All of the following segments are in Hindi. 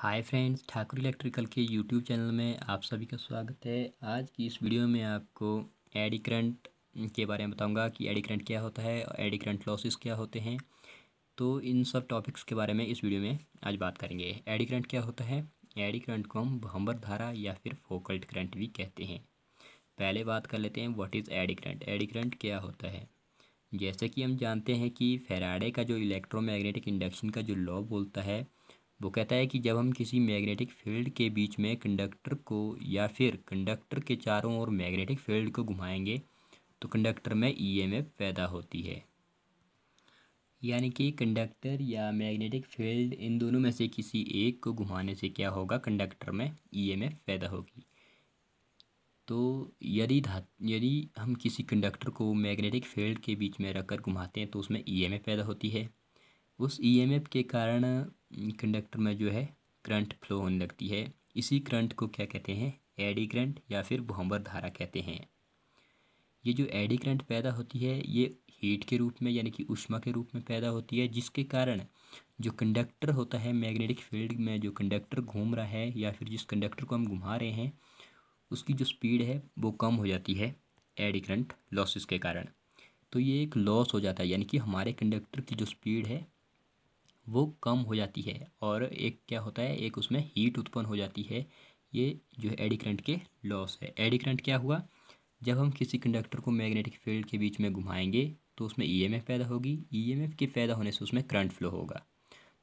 हाय फ्रेंड्स ठाकुर इलेक्ट्रिकल के यूट्यूब चैनल में आप सभी का स्वागत है आज की इस वीडियो में आपको एडी करंट के बारे में बताऊंगा कि एडी करंट क्या होता है और एडी करंट लॉसेस क्या होते हैं तो इन सब टॉपिक्स के बारे में इस वीडियो में आज बात करेंगे एडी करंट क्या होता है एडी करंट को हम भंबर धारा या फिर फोकल्ट करंट भी कहते हैं पहले बात कर लेते हैं what is eddy current eddy current क्या होता है जैसे कि हम जानते हैं कि फेराडे का जो इलेक्ट्रोमैग्नेटिक इंडक्शन का जो लॉ बोलता है वो कहता है कि जब हम किसी मैग्नेटिक फील्ड के बीच में कंडक्टर को या फिर कंडक्टर के चारों ओर मैग्नेटिक फील्ड को घुमाएंगे तो कंडक्टर में ईएमएफ e पैदा होती है यानी कि कंडक्टर या मैग्नेटिक फील्ड इन दोनों में से किसी एक को घुमाने से क्या होगा कंडक्टर में ईएमएफ e पैदा होगी तो यदि धा यदि हम किसी कंडक्टर को मैग्नेटिक फील्ड के बीच में रखकर घुमाते हैं तो उसमें ईएमएफ e पैदा होती है उस ईएमएफ e के कारण कंडक्टर में जो है करंट फ्लो होने लगती है इसी करंट को क्या कहते हैं एडी करंट या फिर भोम्बर धारा कहते हैं ये जो एडी करंट पैदा होती है ये हीट के रूप में यानी कि उष्मा के रूप में पैदा होती है जिसके कारण जो कंडक्टर होता है मैग्नेटिक फील्ड में जो कंडक्टर घूम रहा है या फिर जिस कंडक्टर को हम घुमा रहे हैं उसकी जो स्पीड है वो कम हो जाती है एडी करंट लॉसेस के कारण तो ये एक लॉस हो जाता है यानी कि हमारे कंडक्टर की जो स्पीड है वो कम हो जाती है और एक क्या होता है एक उसमें हीट उत्पन्न हो जाती है ये जो है एडी करंट के लॉस है एडी करंट क्या हुआ जब हम किसी कंडक्टर को मैग्नेटिक फील्ड के बीच में घुमाएंगे तो उसमें ईएमएफ e पैदा होगी ईएमएफ e के पैदा होने से उसमें करंट फ्लो होगा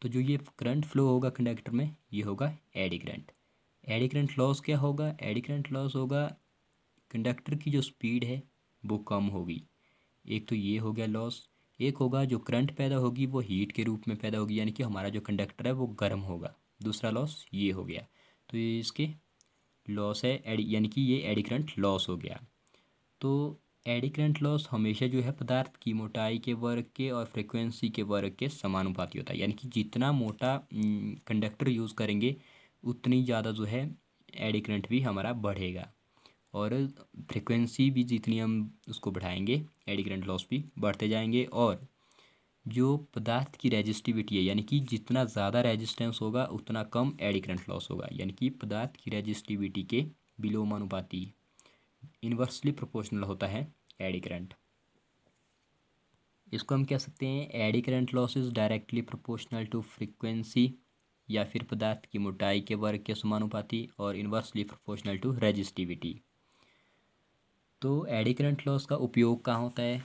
तो जो ये करंट फ्लो होगा कंडक्टर में ये होगा eddy current eddy current loss क्या होगा एडी करंट लॉस होगा कंडक्टर की जो स्पीड है वो कम होगी एक तो ये हो गया लॉस एक होगा जो करंट पैदा होगी वो हीट के रूप में पैदा होगी यानी कि हमारा जो कंडक्टर है वो गर्म होगा दूसरा लॉस ये हो गया तो ये इसके लॉस है एडी यानी कि ये एडी करंट लॉस हो गया तो एडी करंट लॉस हमेशा जो है पदार्थ की मोटाई के वर्ग के और फ्रिक्वेंसी के वर्ग के समानुपाती होता है यानी कि जितना मोटा कंडक्टर यूज़ करेंगे उतनी ज़्यादा जो है एडी करंट भी हमारा बढ़ेगा और फ्रिक्वेंसी भी जितनी हम उसको बढ़ाएंगे एडी करंट लॉस भी बढ़ते जाएंगे और जो पदार्थ की रेजिस्टिविटी है यानी कि जितना ज़्यादा रेजिस्टेंस होगा उतना कम एडी करंट लॉस होगा यानी कि पदार्थ की रेजिस्टिविटी के विलोमानुपाती इन्वर्सली प्रोपोर्शनल होता है एडी करंट इसको हम कह सकते हैं eddy current is directly proportional to frequency या फिर पदार्थ की मोटाई के वर्ग के समानुपाती और इन्वर्सली प्रोपोर्शनल टू रेजिस्टिविटी तो एडी करंट लॉस का उपयोग कहाँ होता है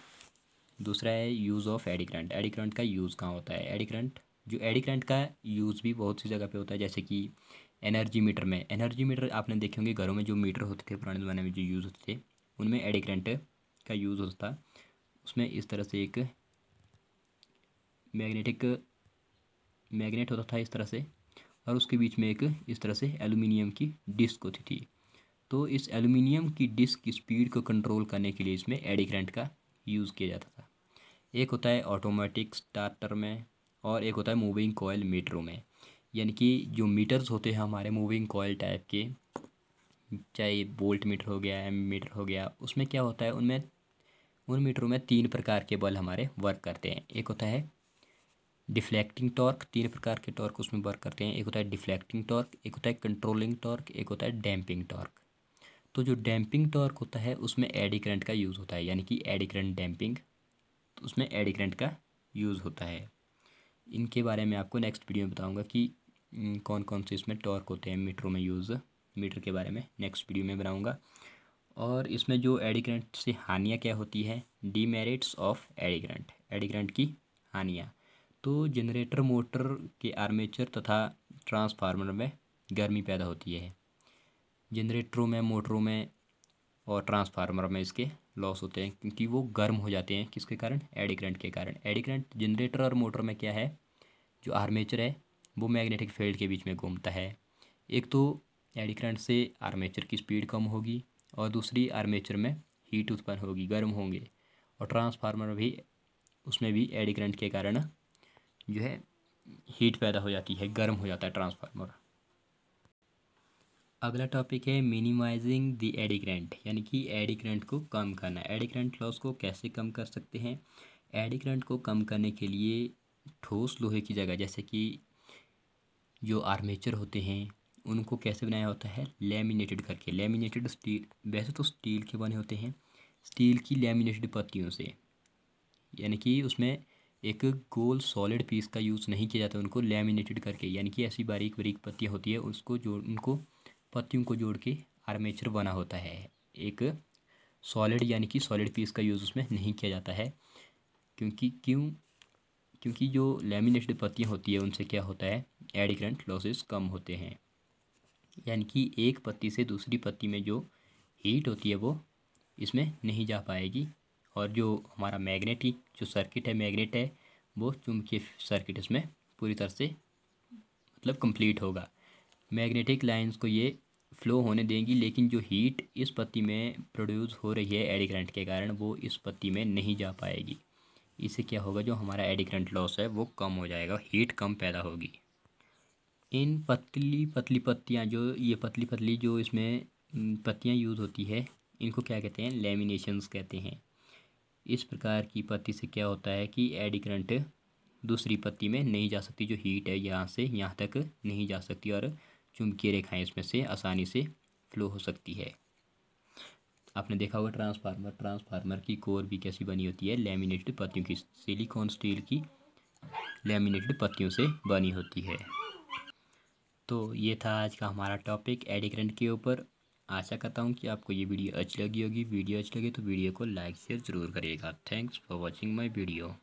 दूसरा है use of eddy current eddy current का यूज़ कहाँ होता है एडी करंट जो एडी करंट का यूज़ भी बहुत सी जगह पे होता है जैसे कि एनर्जी मीटर में एनर्जी मीटर आपने देखे होंगे घरों में जो मीटर होते थे पुराने ज़माने में जो यूज़ होते थे उनमें एडी करंट का यूज़ होता था उसमें इस तरह से एक मैग्नेटिक मैग्नेट होता था इस तरह से और उसके बीच में एक इस तरह से एलुमिनियम की डिस्क होती थी तो इस एलुमिनियम की डिस्क की स्पीड को कंट्रोल करने के लिए इसमें एडी करंट का यूज़ किया जाता था एक होता है ऑटोमेटिक स्टार्टर में और एक होता है मूविंग कोयल मीटरों में यानी कि जो मीटर्स होते हैं हमारे मूविंग कोयल टाइप के चाहे बोल्ट मीटर हो गया एम मीटर हो गया उसमें क्या होता है उनमें उन मीटरों में तीन प्रकार के बल हमारे वर्क करते हैं एक होता है डिफ्लेक्टिंग टॉर्क तीन प्रकार के टॉर्क उसमें वर्क करते हैं एक होता है डिफ्लेक्टिंग टॉर्क एक होता है कंट्रोलिंग टॉर्क एक होता है डैम्पिंग टॉर्क तो जो डैम्पिंग टॉर्क होता है उसमें एडी करंट का यूज़ होता है यानी कि एडी करंट डैम्पिंग तो उसमें एडी करंट का यूज़ होता है इनके बारे में आपको नेक्स्ट वीडियो में बताऊंगा कि कौन कौन से इसमें टॉर्क होते हैं मीटरों में यूज़ मीटर के बारे में नेक्स्ट वीडियो में बनाऊँगा और इसमें जो एडी करंट से हानियाँ क्या होती है demerits of eddy current eddy current की हानियाँ तो जनरेटर मोटर के आर्मेचर तथा ट्रांसफार्मर में गर्मी पैदा होती है जनरेटरों में मोटरों में और ट्रांसफार्मर में इसके लॉस होते हैं क्योंकि वो गर्म हो जाते हैं किसके कारण एडी करंट के कारण एडी करंट जनरेटर और मोटर में क्या है जो आर्मेचर है वो मैग्नेटिक फील्ड के बीच में घूमता है एक तो एडी करंट से आर्मेचर की स्पीड कम होगी और दूसरी आर्मेचर में हीट उत्पन्न होगी गर्म होंगे और ट्रांसफार्मर भी उसमें भी एडी करंट के कारण जो है हीट पैदा हो जाती है गर्म हो जाता है ट्रांसफार्मर अगला टॉपिक है मिनिमाइजिंग द एडिग्रेंट यानी कि एडिग्रेंट को कम करना एडिग्रेंट लॉस को कैसे कम कर सकते हैं एडिग्रेंट को कम करने के लिए ठोस लोहे की जगह जैसे कि जो आर्मेचर होते हैं उनको कैसे बनाया होता है लेमिनेटेड करके लेमिनेटेड स्टील वैसे तो स्टील के बने होते हैं स्टील की लेमिनेटेड पत्तियों से यानी कि उसमें एक गोल सॉलिड पीस का यूज़ नहीं किया जाता उनको लेमिनेटेड करके यानी कि ऐसी बारीक बारीक पत्तियाँ होती है उसको जो उनको पत्तियों को जोड़ के आर्मेचर बना होता है एक सॉलिड यानी कि सॉलिड पीस का यूज़ उसमें नहीं किया जाता है क्योंकि क्यों क्योंकि जो लेमिनेटेड पत्तियाँ होती है उनसे क्या होता है एडिक्रेंट लॉसेस कम होते हैं यानी कि एक पत्ती से दूसरी पत्ती में जो हीट होती है वो इसमें नहीं जा पाएगी और जो हमारा मैग्नेटिक जो सर्किट है मैग्नेट है वो चुंबकीय सर्किट इसमें पूरी तरह से मतलब कंप्लीट होगा मैग्नेटिक लाइंस को ये फ्लो होने देंगी लेकिन जो हीट इस पत्ती में प्रोड्यूस हो रही है एडी करंट के कारण वो इस पत्ती में नहीं जा पाएगी इससे क्या होगा जो हमारा एडी करंट लॉस है वो कम हो जाएगा हीट कम पैदा होगी इन पतली पतली पत्तियाँ जो ये पतली पतली जो इसमें पत्तियाँ यूज़ होती है इनको क्या कहते हैं लेमिनेशंस कहते हैं इस प्रकार की पत्ती से क्या होता है कि एडी करंट दूसरी पत्ती में नहीं जा सकती जो हीट है यहाँ से यहाँ तक नहीं जा सकती और चुंबकीय रेखाएं इसमें से आसानी से फ्लो हो सकती है आपने देखा होगा ट्रांसफार्मर ट्रांसफार्मर की कोर भी कैसी बनी होती है लेमिनेटेड पत्तियों की सिलिकॉन स्टील की लेमिनेटेड पत्तियों से बनी होती है तो ये था आज का हमारा टॉपिक एडिक्रेंट के ऊपर आशा करता हूँ कि आपको ये वीडियो अच्छी लगी होगी वीडियो अच्छी लगी तो वीडियो को लाइक शेयर ज़रूर करिएगा thanks for watching my video